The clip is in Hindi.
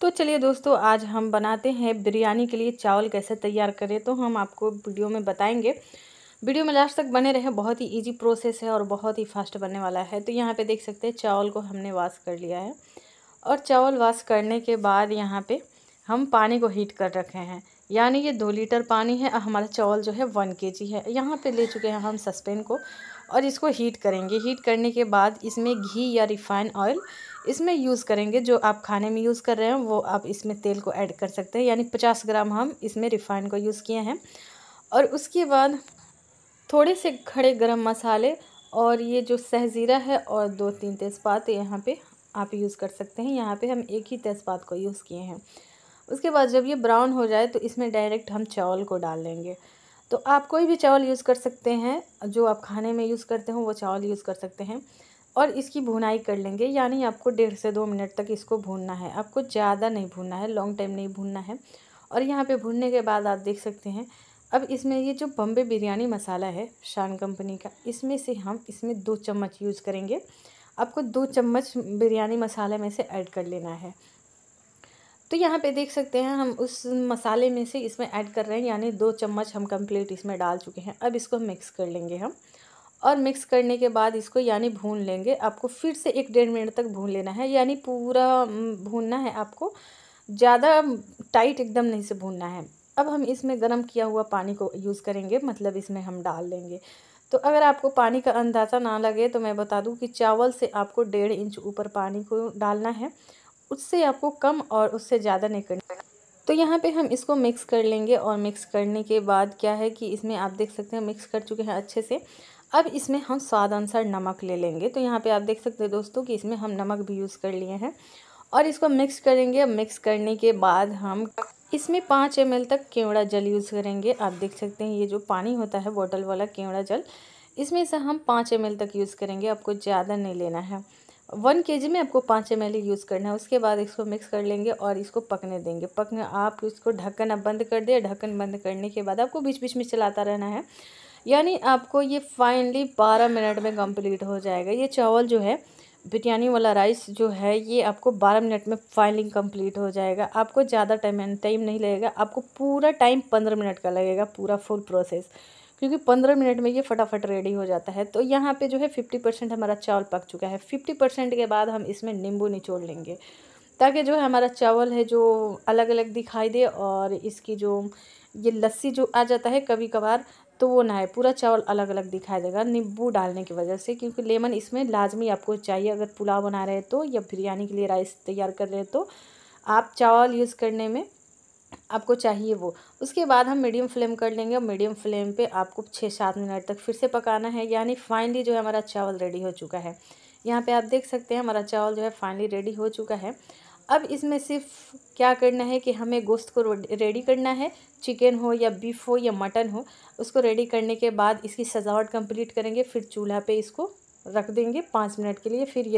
तो चलिए दोस्तों आज हम बनाते हैं बिरयानी के लिए चावल कैसे तैयार करें तो हम आपको वीडियो में बताएंगे वीडियो में लास्ट तक बने रहे बहुत ही इजी प्रोसेस है और बहुत ही फास्ट बनने वाला है तो यहाँ पे देख सकते हैं चावल को हमने वाश कर लिया है और चावल वाश करने के बाद यहाँ पर हम पानी को हीट कर रखे हैं यानी ये दो लीटर पानी है और हमारा चावल जो है वन के जी है यहाँ पर ले चुके हैं हम सस्पेन को और इसको हीट करेंगे हीट करने के बाद इसमें घी या रिफाइन ऑयल इसमें यूज़ करेंगे जो आप खाने में यूज़ कर रहे हैं वो आप इसमें तेल को ऐड कर सकते हैं यानी पचास ग्राम हम इसमें रिफाइन को यूज़ किए हैं और उसके बाद थोड़े से खड़े गरम मसाले और ये जो सहज़ीरा है और दो तीन तेज़पात यहाँ पे आप यूज़ कर सकते हैं यहाँ पे हम एक ही तेज़पात को यूज़ किए हैं उसके बाद जब ये ब्राउन हो जाए तो इसमें डायरेक्ट हम चावल को डाल लेंगे तो आप कोई भी चावल यूज़ कर सकते हैं जो आप खाने में यूज़ करते हो वो चावल यूज़ कर सकते हैं और इसकी भुनाई कर लेंगे यानी आपको डेढ़ से दो मिनट तक इसको भूनना है आपको ज़्यादा नहीं भूनना है लॉन्ग टाइम नहीं भूनना है और यहाँ पे भूनने के बाद आप देख सकते हैं अब इसमें ये जो बम्बे बिरयानी मसाला है शान कंपनी का इसमें से हम इसमें दो चम्मच यूज़ करेंगे आपको दो चम्मच बिरयानी मसाले में से ऐड कर लेना है तो यहाँ पे देख सकते हैं हम उस मसाले में से इसमें ऐड कर रहे हैं यानी दो चम्मच हम कंप्लीट इसमें डाल चुके हैं अब इसको मिक्स कर लेंगे हम और मिक्स करने के बाद इसको यानी भून लेंगे आपको फिर से एक डेढ़ मिनट तक भून लेना है यानी पूरा भूनना है आपको ज़्यादा टाइट एकदम नहीं से भूनना है अब हम इसमें गर्म किया हुआ पानी को यूज़ करेंगे मतलब इसमें हम डाल लेंगे तो अगर आपको पानी का अंदाज़ा ना लगे तो मैं बता दूँ कि चावल से आपको डेढ़ इंच ऊपर पानी को डालना है उससे आपको कम और उससे ज़्यादा नहीं करना तो यहाँ पे हम इसको मिक्स कर लेंगे और मिक्स करने के बाद क्या है कि इसमें आप देख सकते हैं मिक्स कर चुके हैं अच्छे से अब इसमें हम स्वाद अनुसार नमक ले लेंगे तो यहाँ पे आप देख सकते हैं दोस्तों कि इसमें हम नमक भी यूज़ कर लिए हैं और इसको मिक्स करेंगे मिक्स करने के बाद हम इसमें पाँच एम तक केवड़ा जल यूज़ करेंगे आप देख सकते हैं ये जो पानी होता है बॉटल वाला केवड़ा जल इसमें से हम पाँच एम तक यूज़ करेंगे आपको ज़्यादा नहीं लेना है वन के जी में आपको पाँच एम यूज़ करना है उसके बाद इसको मिक्स कर लेंगे और इसको पकने देंगे पकने आप इसको ढक्कन आप बंद कर दें ढक्कन बंद करने के बाद आपको बीच बीच में चलाता रहना है यानी आपको ये फाइनली बारह मिनट में कंप्लीट हो जाएगा ये चावल जो है बिरयानी वाला राइस जो है ये आपको बारह मिनट में फाइनली कम्प्लीट हो जाएगा आपको ज़्यादा टाइम टाइम नहीं लगेगा आपको पूरा टाइम पंद्रह मिनट का लगेगा पूरा फुल प्रोसेस क्योंकि पंद्रह मिनट में ये फटाफट रेडी हो जाता है तो यहाँ पे जो है फिफ्टी परसेंट हमारा चावल पक चुका है फिफ्टी परसेंट के बाद हम इसमें नींबू निचोड़ लेंगे ताकि जो है हमारा चावल है जो अलग अलग दिखाई दे और इसकी जो ये लस्सी जो आ जाता है कभी कभार तो वो ना है पूरा चावल अलग अलग दिखाई देगा नींबू डालने की वजह से क्योंकि लेमन इसमें लाजमी आपको चाहिए अगर पुलाव बना रहे तो या बिरयानी के लिए राइस तैयार कर रहे तो आप चावल यूज़ करने में आपको चाहिए वो उसके बाद हम मीडियम फ्लेम कर लेंगे और मीडियम फ्लेम पे आपको छः सात मिनट तक फिर से पकाना है यानी फाइनली जो है हमारा चावल रेडी हो चुका है यहाँ पे आप देख सकते हैं हमारा चावल जो है फाइनली रेडी हो चुका है अब इसमें सिर्फ क्या करना है कि हमें गोश्त को रेडी करना है चिकन हो या बीफ हो या मटन हो उसको रेडी करने के बाद इसकी सजावट कम्प्लीट करेंगे फिर चूल्हा पर इसको रख देंगे पाँच मिनट के लिए फिर ये